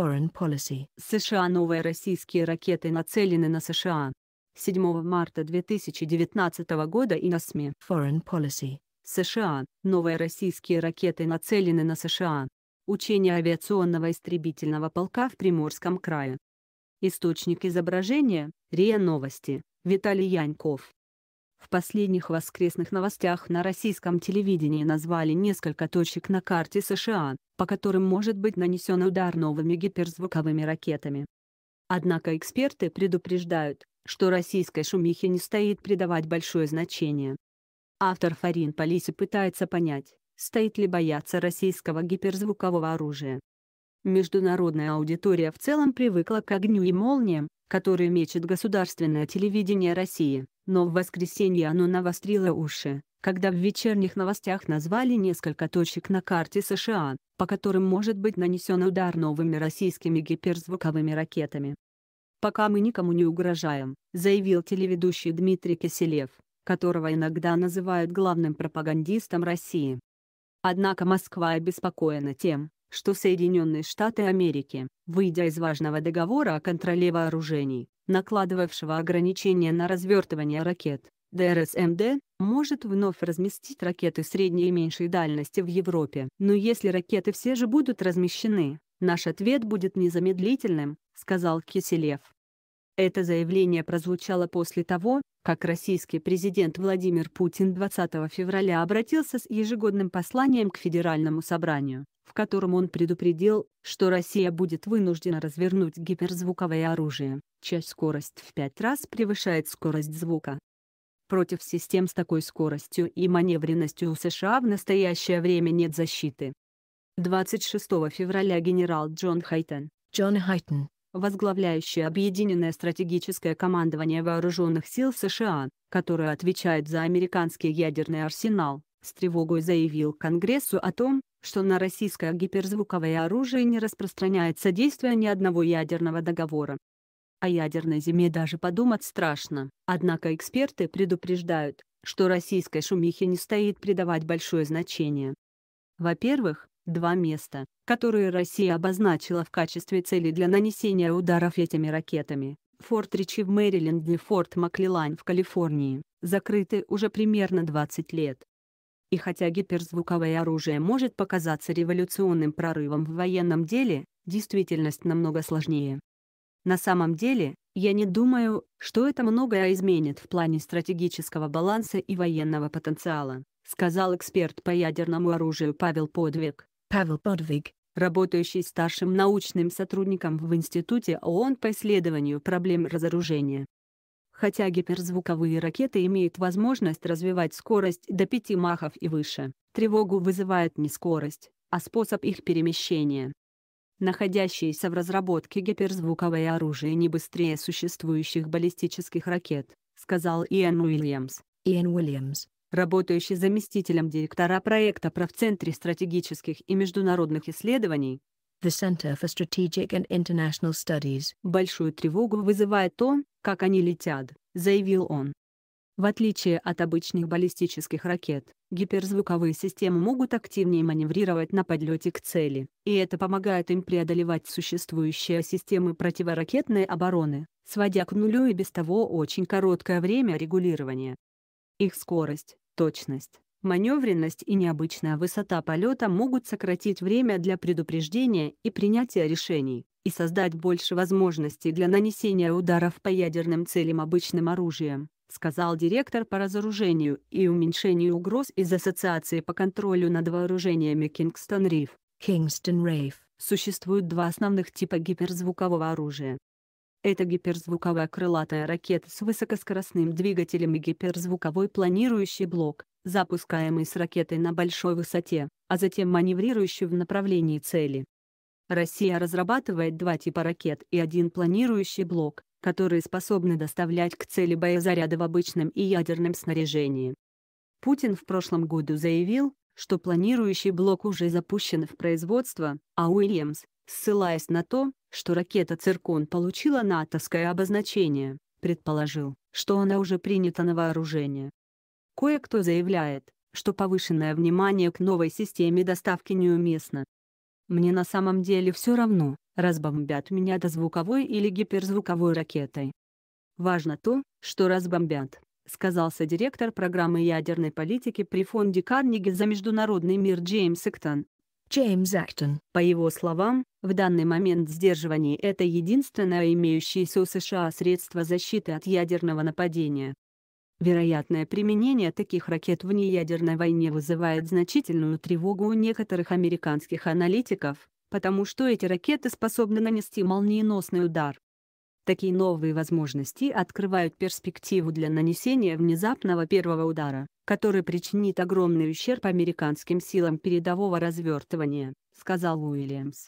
Foreign Policy. США Новые российские ракеты нацелены на США. 7 марта 2019 года и на СМИ. Foreign Policy. США. Новые российские ракеты нацелены на США. Учение авиационного истребительного полка в Приморском крае. Источник изображения – РИА Новости, Виталий Яньков. В последних воскресных новостях на российском телевидении назвали несколько точек на карте США, по которым может быть нанесен удар новыми гиперзвуковыми ракетами. Однако эксперты предупреждают, что российской шумихе не стоит придавать большое значение. Автор Фарин Полиси пытается понять, стоит ли бояться российского гиперзвукового оружия. Международная аудитория в целом привыкла к огню и молниям, которые мечет государственное телевидение России, но в воскресенье оно навострило уши, когда в вечерних новостях назвали несколько точек на карте США, по которым может быть нанесен удар новыми российскими гиперзвуковыми ракетами. «Пока мы никому не угрожаем», — заявил телеведущий Дмитрий Киселев, которого иногда называют главным пропагандистом России. Однако Москва обеспокоена тем, что Соединенные Штаты Америки, выйдя из важного договора о контроле вооружений, накладывавшего ограничения на развертывание ракет, ДРСМД, может вновь разместить ракеты средней и меньшей дальности в Европе. Но если ракеты все же будут размещены, наш ответ будет незамедлительным, сказал Киселев. Это заявление прозвучало после того, как российский президент Владимир Путин 20 февраля обратился с ежегодным посланием к Федеральному собранию, в котором он предупредил, что Россия будет вынуждена развернуть гиперзвуковое оружие, Часть скорость в пять раз превышает скорость звука. Против систем с такой скоростью и маневренностью у США в настоящее время нет защиты. 26 февраля генерал Джон Хайтон, Джон Хайтон возглавляющий Объединенное стратегическое командование вооруженных сил США, которое отвечает за американский ядерный арсенал, с тревогой заявил Конгрессу о том, что на российское гиперзвуковое оружие не распространяется действие ни одного ядерного договора. О ядерной зиме даже подумать страшно, однако эксперты предупреждают, что российской шумихе не стоит придавать большое значение. Во-первых, Два места, которые Россия обозначила в качестве цели для нанесения ударов этими ракетами, Форт Ричи в Мэриленде и Форт Маклилайн в Калифорнии, закрыты уже примерно 20 лет. И хотя гиперзвуковое оружие может показаться революционным прорывом в военном деле, действительность намного сложнее. На самом деле, я не думаю, что это многое изменит в плане стратегического баланса и военного потенциала, сказал эксперт по ядерному оружию Павел Подвиг. Павел Подвиг, работающий старшим научным сотрудником в Институте ООН по исследованию проблем разоружения. Хотя гиперзвуковые ракеты имеют возможность развивать скорость до 5 махов и выше, тревогу вызывает не скорость, а способ их перемещения. Находящиеся в разработке гиперзвуковое оружие не быстрее существующих баллистических ракет, сказал Иэн Уильямс. Иэн Уильямс, работающий заместителем директора проекта правцентре стратегических и международных исследований, The Center for Strategic and International Studies. «Большую тревогу вызывает то, как они летят», — заявил он. В отличие от обычных баллистических ракет, гиперзвуковые системы могут активнее маневрировать на подлете к цели, и это помогает им преодолевать существующие системы противоракетной обороны, сводя к нулю и без того очень короткое время регулирования. Их скорость, точность, маневренность и необычная высота полета могут сократить время для предупреждения и принятия решений и создать больше возможностей для нанесения ударов по ядерным целям обычным оружием, сказал директор по разоружению и уменьшению угроз из Ассоциации по контролю над вооружениями Кингстон Риф. Kingston Rave. Существует два основных типа гиперзвукового оружия это гиперзвуковая крылатая ракета с высокоскоростным двигателем и гиперзвуковой планирующий блок, запускаемый с ракетой на большой высоте, а затем маневрирующий в направлении цели. Россия разрабатывает два типа ракет и один планирующий блок, которые способны доставлять к цели боезаряды в обычном и ядерном снаряжении. Путин в прошлом году заявил, что планирующий блок уже запущен в производство, а Уильямс, ссылаясь на то, что ракета «Циркон» получила натовское обозначение, предположил, что она уже принята на вооружение. Кое-кто заявляет, что повышенное внимание к новой системе доставки неуместно. Мне на самом деле все равно, разбомбят меня до звуковой или гиперзвуковой ракетой. Важно то, что разбомбят, сказался директор программы ядерной политики при фонде Карнеги за международный мир Джеймс Эктон, Джеймс Актон. По его словам, в данный момент сдерживание – это единственное имеющееся у США средство защиты от ядерного нападения. Вероятное применение таких ракет в неядерной войне вызывает значительную тревогу у некоторых американских аналитиков, потому что эти ракеты способны нанести молниеносный удар. Такие новые возможности открывают перспективу для нанесения внезапного первого удара, который причинит огромный ущерб американским силам передового развертывания, сказал Уильямс.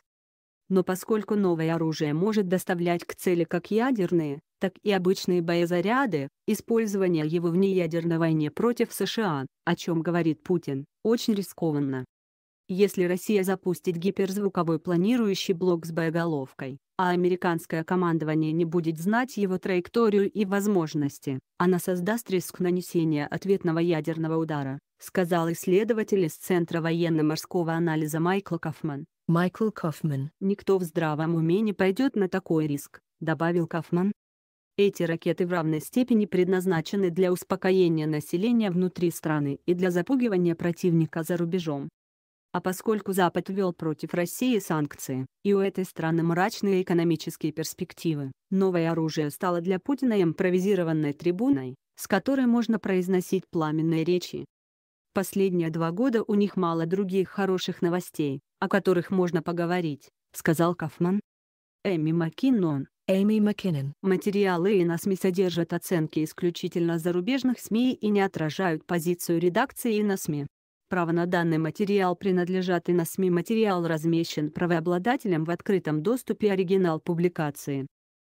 Но поскольку новое оружие может доставлять к цели как ядерные, так и обычные боезаряды, использование его в неядерной войне против США, о чем говорит Путин, очень рискованно. Если Россия запустит гиперзвуковой планирующий блок с боеголовкой, а американское командование не будет знать его траекторию и возможности, она создаст риск нанесения ответного ядерного удара, сказал исследователь из Центра военно-морского анализа Майкл Кафман. Майкл Кафман. Никто в здравом уме не пойдет на такой риск, добавил Кафман. Эти ракеты в равной степени предназначены для успокоения населения внутри страны и для запугивания противника за рубежом. А поскольку Запад ввел против России санкции, и у этой страны мрачные экономические перспективы, новое оружие стало для Путина импровизированной трибуной, с которой можно произносить пламенные речи. «Последние два года у них мало других хороших новостей, о которых можно поговорить», — сказал Кафман. Эми Маккинон, Эми Маккинон. Материалы и насми содержат оценки исключительно зарубежных СМИ и не отражают позицию редакции и насми. Право на данный материал принадлежат и на СМИ. Материал размещен правообладателем в открытом доступе оригинал публикации.